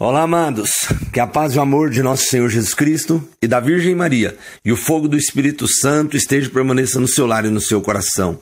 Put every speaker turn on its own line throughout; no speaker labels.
Olá, amados. Que a paz e o amor de nosso Senhor Jesus Cristo e da Virgem Maria e o fogo do Espírito Santo esteja e permaneça no seu lar e no seu coração.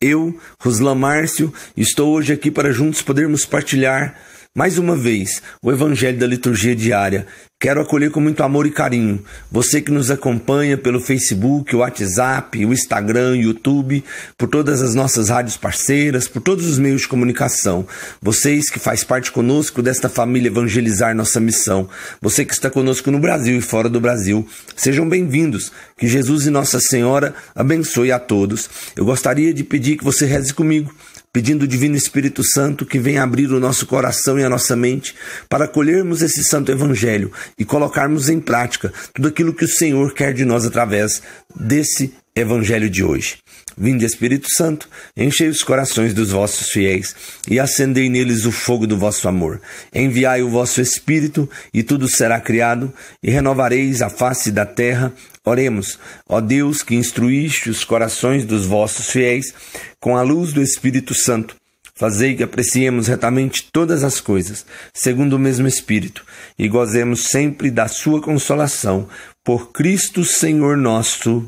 Eu, Ruslan Márcio, estou hoje aqui para juntos podermos partilhar mais uma vez, o Evangelho da Liturgia Diária. Quero acolher com muito amor e carinho você que nos acompanha pelo Facebook, o WhatsApp, o Instagram, YouTube, por todas as nossas rádios parceiras, por todos os meios de comunicação. Vocês que faz parte conosco desta família evangelizar nossa missão. Você que está conosco no Brasil e fora do Brasil. Sejam bem-vindos. Que Jesus e Nossa Senhora abençoe a todos. Eu gostaria de pedir que você reze comigo pedindo o Divino Espírito Santo que venha abrir o nosso coração e a nossa mente para colhermos esse santo evangelho e colocarmos em prática tudo aquilo que o Senhor quer de nós através desse Evangelho de hoje. Vinde Espírito Santo, enchei os corações dos vossos fiéis e acendei neles o fogo do vosso amor. Enviai o vosso Espírito e tudo será criado e renovareis a face da terra. Oremos, ó Deus que instruíste os corações dos vossos fiéis com a luz do Espírito Santo. Fazei que apreciemos retamente todas as coisas, segundo o mesmo Espírito, e gozemos sempre da Sua consolação. Por Cristo Senhor nosso.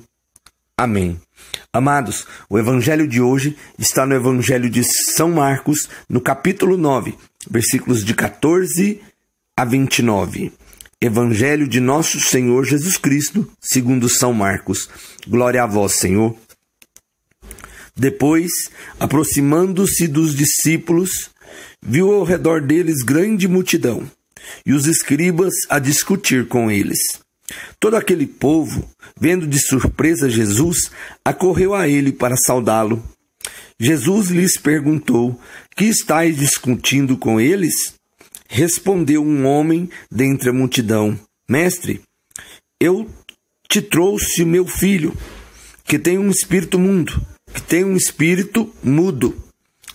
Amém. Amados, o evangelho de hoje está no evangelho de São Marcos, no capítulo 9, versículos de 14 a 29. Evangelho de nosso Senhor Jesus Cristo, segundo São Marcos. Glória a vós, Senhor. Depois, aproximando-se dos discípulos, viu ao redor deles grande multidão e os escribas a discutir com eles. Todo aquele povo, vendo de surpresa Jesus, acorreu a ele para saudá-lo. Jesus lhes perguntou: Que estáis discutindo com eles? Respondeu um homem dentre a multidão: Mestre, eu te trouxe meu filho, que tem um espírito mundo, que tem um espírito mudo.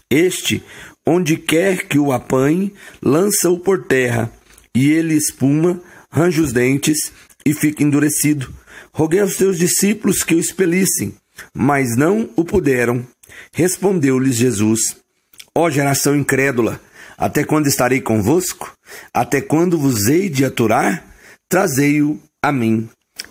Este, onde quer que o apanhe, lança-o por terra, e ele espuma, range os dentes e fica endurecido. Roguei aos teus discípulos que o expelissem, mas não o puderam. Respondeu-lhes Jesus: Ó geração incrédula, até quando estarei convosco? Até quando vos hei de aturar? Trazei-o a mim.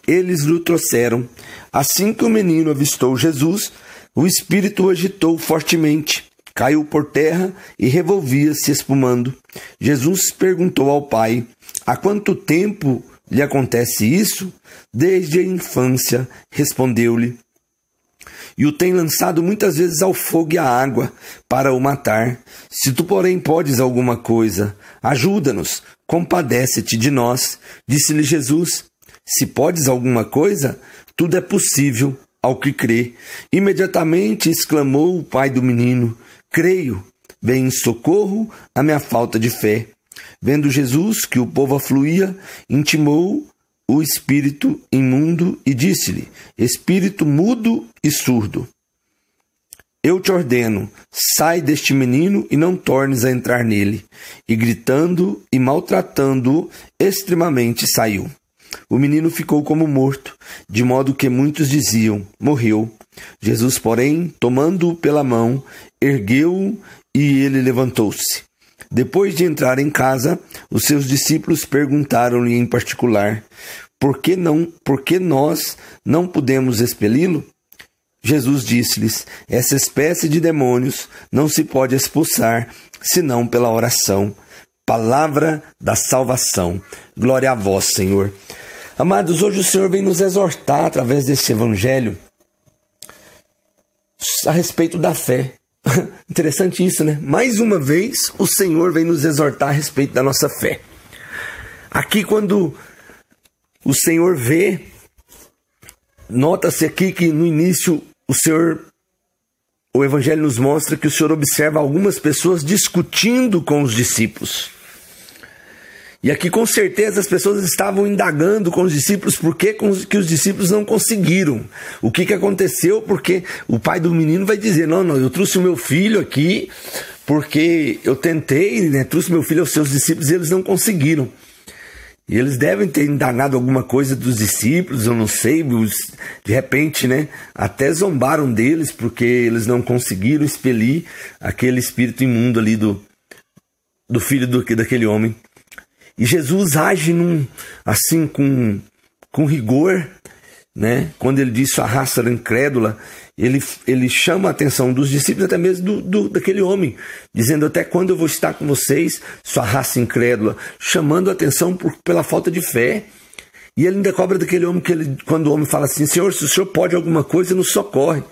Eles lhe trouxeram. Assim que o menino avistou Jesus, o espírito o agitou fortemente, caiu por terra e revolvia-se espumando. Jesus perguntou ao pai: Há quanto tempo lhe acontece isso desde a infância, respondeu-lhe. E o tem lançado muitas vezes ao fogo e à água para o matar. Se tu, porém, podes alguma coisa, ajuda-nos, compadece-te de nós. Disse-lhe Jesus: Se podes alguma coisa, tudo é possível ao que crê. Imediatamente exclamou o pai do menino: Creio, vem em socorro à minha falta de fé. Vendo Jesus que o povo afluía, intimou o espírito imundo e disse-lhe: Espírito mudo e surdo, eu te ordeno, sai deste menino e não tornes a entrar nele. E gritando e maltratando-o extremamente saiu. O menino ficou como morto, de modo que muitos diziam: morreu. Jesus, porém, tomando-o pela mão, ergueu-o e ele levantou-se. Depois de entrar em casa, os seus discípulos perguntaram-lhe em particular: "Por que não, por que nós não podemos expeli-lo?" Jesus disse-lhes: Essa espécie de demônios não se pode expulsar senão pela oração. Palavra da salvação. Glória a vós, Senhor. Amados, hoje o Senhor vem nos exortar através deste evangelho a respeito da fé. Interessante isso, né? Mais uma vez, o Senhor vem nos exortar a respeito da nossa fé. Aqui, quando o Senhor vê, nota-se aqui que no início o Senhor, o Evangelho nos mostra que o Senhor observa algumas pessoas discutindo com os discípulos. E aqui com certeza as pessoas estavam indagando com os discípulos por que, que os discípulos não conseguiram. O que, que aconteceu? Porque o pai do menino vai dizer: Não, não, eu trouxe o meu filho aqui porque eu tentei, né, trouxe meu filho aos seus discípulos e eles não conseguiram. E eles devem ter indagado alguma coisa dos discípulos, eu não sei, de repente, né? Até zombaram deles porque eles não conseguiram expelir aquele espírito imundo ali do, do filho do, daquele homem. E Jesus age num, assim com, com rigor, né? quando ele diz sua raça era incrédula, ele, ele chama a atenção dos discípulos, até mesmo do, do, daquele homem, dizendo até quando eu vou estar com vocês, sua raça incrédula, chamando a atenção por, pela falta de fé. E ele ainda cobra daquele homem que ele, quando o homem fala assim, Senhor, se o Senhor pode alguma coisa, nos socorre.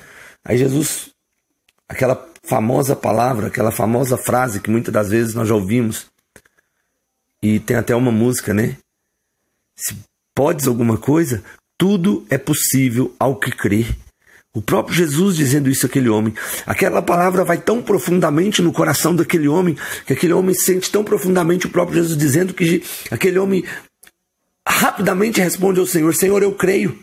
Aí Jesus, aquela famosa palavra, aquela famosa frase que muitas das vezes nós já ouvimos, e tem até uma música, né? Se podes alguma coisa, tudo é possível ao que crer. O próprio Jesus dizendo isso àquele homem. Aquela palavra vai tão profundamente no coração daquele homem, que aquele homem sente tão profundamente o próprio Jesus dizendo que aquele homem rapidamente responde ao Senhor: Senhor, eu creio.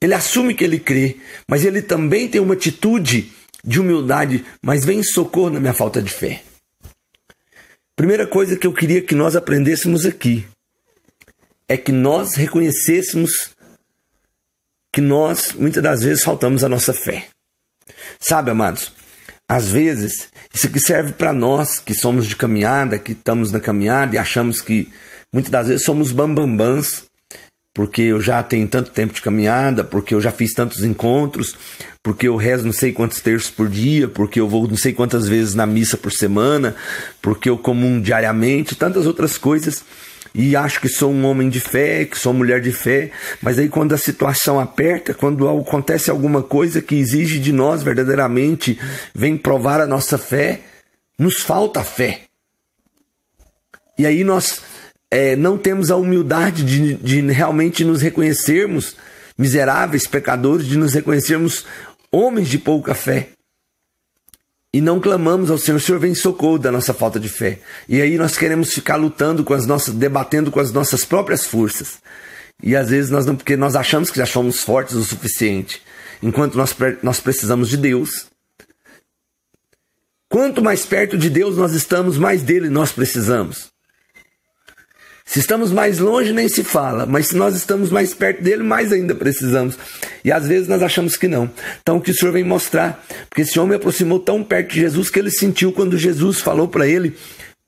Ele assume que ele crê, mas ele também tem uma atitude de humildade, mas vem socorro na minha falta de fé. Primeira coisa que eu queria que nós aprendêssemos aqui é que nós reconhecêssemos que nós muitas das vezes faltamos a nossa fé. Sabe, amados, às vezes isso que serve para nós que somos de caminhada, que estamos na caminhada e achamos que muitas das vezes somos bambambãs, porque eu já tenho tanto tempo de caminhada, porque eu já fiz tantos encontros, porque eu rezo não sei quantos terços por dia, porque eu vou não sei quantas vezes na missa por semana, porque eu comungo diariamente, tantas outras coisas. E acho que sou um homem de fé, que sou mulher de fé, mas aí quando a situação aperta, quando acontece alguma coisa que exige de nós verdadeiramente, vem provar a nossa fé, nos falta fé. E aí nós é, não temos a humildade de, de realmente nos reconhecermos miseráveis, pecadores, de nos reconhecermos homens de pouca fé. E não clamamos ao Senhor, o Senhor vem em socorro da nossa falta de fé. E aí nós queremos ficar lutando com as nossas, debatendo com as nossas próprias forças. E às vezes nós não, porque nós achamos que já somos fortes o suficiente, enquanto nós, nós precisamos de Deus. Quanto mais perto de Deus nós estamos, mais dele nós precisamos. Se estamos mais longe, nem se fala, mas se nós estamos mais perto dele, mais ainda precisamos. E às vezes nós achamos que não. Então, o que o Senhor vem mostrar? Porque esse homem aproximou tão perto de Jesus que ele sentiu quando Jesus falou para ele: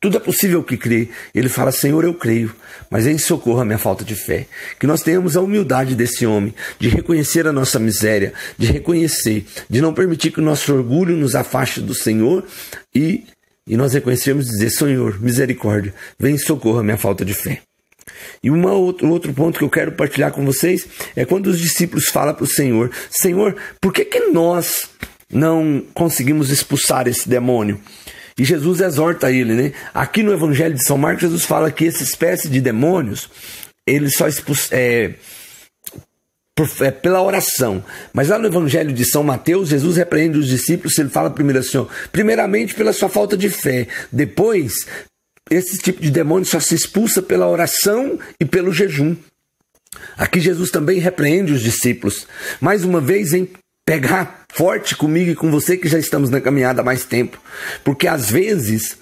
tudo é possível que crê. Ele fala: Senhor, eu creio, mas em socorro a minha falta de fé. Que nós tenhamos a humildade desse homem, de reconhecer a nossa miséria, de reconhecer, de não permitir que o nosso orgulho nos afaste do Senhor e e nós reconhecemos dizer: Senhor, misericórdia, vem socorro à minha falta de fé. E um outro, outro ponto que eu quero partilhar com vocês é quando os discípulos falam para o Senhor: Senhor, por que, que nós não conseguimos expulsar esse demônio? E Jesus exorta ele, né? Aqui no Evangelho de São Marcos, Jesus fala que essa espécie de demônios, eles só expulsam. É, por, é, pela oração. Mas lá no Evangelho de São Mateus, Jesus repreende os discípulos, ele fala primeiro assim, ó, primeiramente pela sua falta de fé, depois esse tipo de demônio só se expulsa pela oração e pelo jejum. Aqui Jesus também repreende os discípulos. Mais uma vez, em pegar forte comigo e com você que já estamos na caminhada há mais tempo. Porque às vezes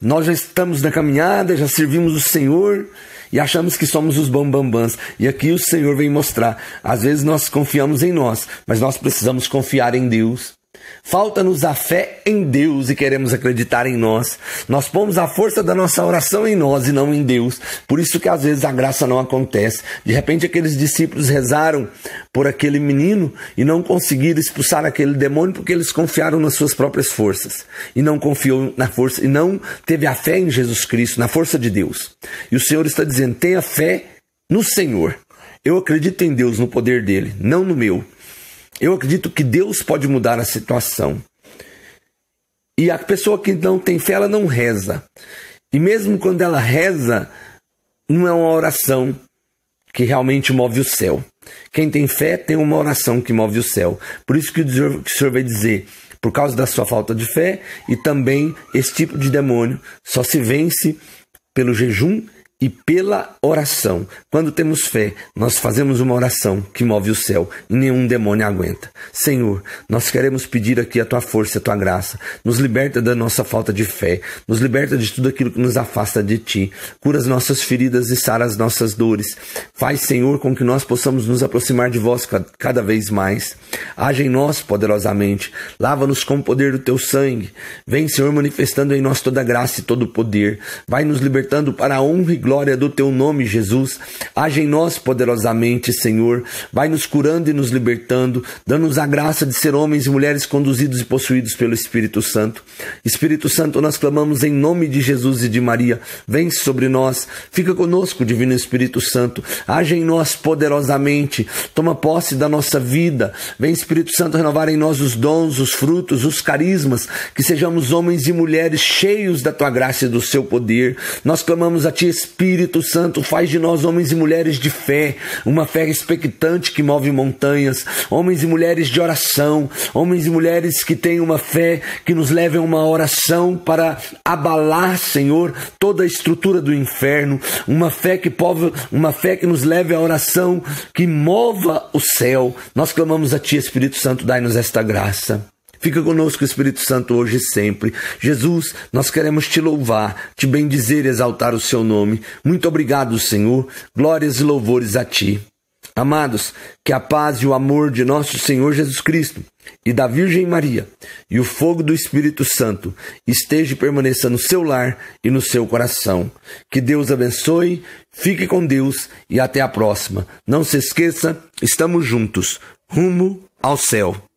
nós já estamos na caminhada, já servimos o Senhor, e achamos que somos os bambambãs. E aqui o Senhor vem mostrar. Às vezes nós confiamos em nós, mas nós precisamos confiar em Deus. Falta-nos a fé em Deus e queremos acreditar em nós. Nós pomos a força da nossa oração em nós e não em Deus. Por isso que às vezes a graça não acontece. De repente aqueles discípulos rezaram por aquele menino e não conseguiram expulsar aquele demônio porque eles confiaram nas suas próprias forças e não confiou na força e não teve a fé em Jesus Cristo, na força de Deus. E o Senhor está dizendo: "Tenha fé no Senhor. Eu acredito em Deus, no poder dele, não no meu." Eu acredito que Deus pode mudar a situação. E a pessoa que não tem fé, ela não reza. E mesmo quando ela reza, não é uma oração que realmente move o céu. Quem tem fé tem uma oração que move o céu. Por isso que o Senhor, vai dizer, por causa da sua falta de fé, e também esse tipo de demônio só se vence pelo jejum e pela oração. Quando temos fé, nós fazemos uma oração que move o céu e nenhum demônio aguenta. Senhor, nós queremos pedir aqui a tua força, a tua graça. Nos liberta da nossa falta de fé, nos liberta de tudo aquilo que nos afasta de ti. Cura as nossas feridas e sara as nossas dores. Faz, Senhor, com que nós possamos nos aproximar de vós cada vez mais. Age em nós poderosamente. Lava-nos com o poder do teu sangue. Vem, Senhor, manifestando em nós toda a graça e todo o poder. Vai nos libertando para a honra e glória do teu nome, Jesus. Age em nós poderosamente, Senhor. Vai nos curando e nos libertando, dando-nos a graça de ser homens e mulheres conduzidos e possuídos pelo Espírito Santo. Espírito Santo, nós clamamos em nome de Jesus e de Maria. Vem sobre nós, fica conosco, Divino Espírito Santo. Age em nós poderosamente, toma posse da nossa vida. Vem, Espírito Santo, renovar em nós os dons, os frutos, os carismas, que sejamos homens e mulheres cheios da tua graça e do seu poder. Nós clamamos a ti, Espírito Espírito Santo faz de nós homens e mulheres de fé, uma fé expectante que move montanhas, homens e mulheres de oração, homens e mulheres que têm uma fé que nos leva a uma oração para abalar, Senhor, toda a estrutura do inferno, uma fé que povo, uma fé que nos leve a oração que mova o céu. Nós clamamos a Ti, Espírito Santo, dai-nos esta graça. Fica conosco, Espírito Santo, hoje e sempre. Jesus, nós queremos te louvar, te bendizer e exaltar o seu nome. Muito obrigado, Senhor. Glórias e louvores a ti. Amados, que a paz e o amor de nosso Senhor Jesus Cristo e da Virgem Maria e o fogo do Espírito Santo esteja e permaneça no seu lar e no seu coração. Que Deus abençoe, fique com Deus e até a próxima. Não se esqueça, estamos juntos, rumo ao céu.